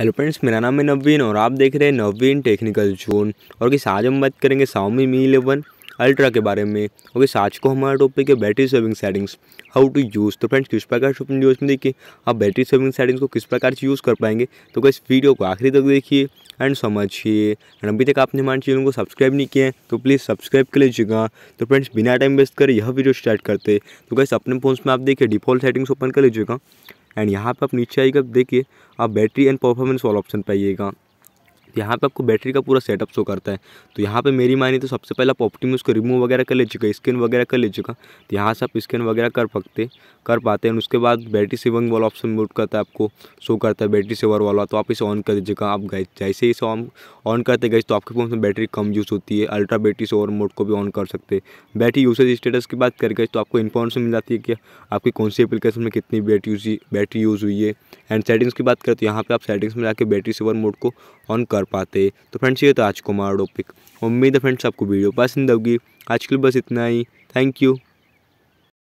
hello friends मेरा नाम है नवीन और आप देख रहे हैं नवीन टेक्निकल जोन और किस आज हम बात करेंगे साउमी मी इलेवन अल्ट्रा के बारे में और किस आज को हमारा टॉपिक है battery saving settings how to use तो फ्रेंड्स किस प्रकार से अपनी यूज़ में देखिए आप बैटरी सेविंग सेटिंग्स को किस प्रकार से यूज़ कर पाएंगे तो इस वीडियो को आखिरी तक देखिए एंड समझिए एंड अभी तक आपने हमारे चैनल को सब्सक्राइब नहीं किया है तो प्लीज़ सब्सक्राइब कर लीजिएगा तो फ्रेंड्स बिना टाइम वेस्ट करें यह वीडियो स्टार्ट करते तो कैसे अपने फ़ोन में आप देखिए डिफॉल्ट सेटिंग्स ओपन कर लीजिएगा एंड यहाँ पर आप नीचे आइएगा देखिए आप बैटरी एंड परफॉर्मेंस वाला ऑप्शन पाइएगा यहाँ पे आपको बैटरी का पूरा सेटअप शो करता है तो यहाँ पे मेरी मानी तो सबसे पहले आप में उसको रिमूव वगैरह कर लीजिएगा स्कैन वगैरह कर लीजिएगा तो यहाँ से आप स्कैन वगैरह कर सकते कर पाते हैं उसके बाद बैटरी सेविंग वाला ऑप्शन मोट करता है आपको शो करता है बैटरी सेवर वाला तो आप इसे ऑन कर दीजिएगा आप गए जैसे ही इसे ऑन ऑन करते गए तो आपके फोन में बैटरी कम यूज़ होती है अल्ट्रा बैटरी सेवर मोड को भी ऑन कर सकते बैटरी यूसेज स्टेटस की बात कर गए तो आपको इन्फॉर्मेशन मिल जाती है कि आपकी कौन सी एप्लीकेशन में कितनी बैटरी यूज बैटरी यूज़ हुई है एंड सेटिंग्स की बात करें तो यहाँ पे आप सेटिंग्स में जाकर बैटरी सेवर मोड को ऑन कर पाते तो फ्रेंड्स ये तो आज को हमारा टॉपिक उम्मीद है फ्रेंड्स आपको वीडियो पसंद होगी आज के लिए बस इतना ही थैंक यू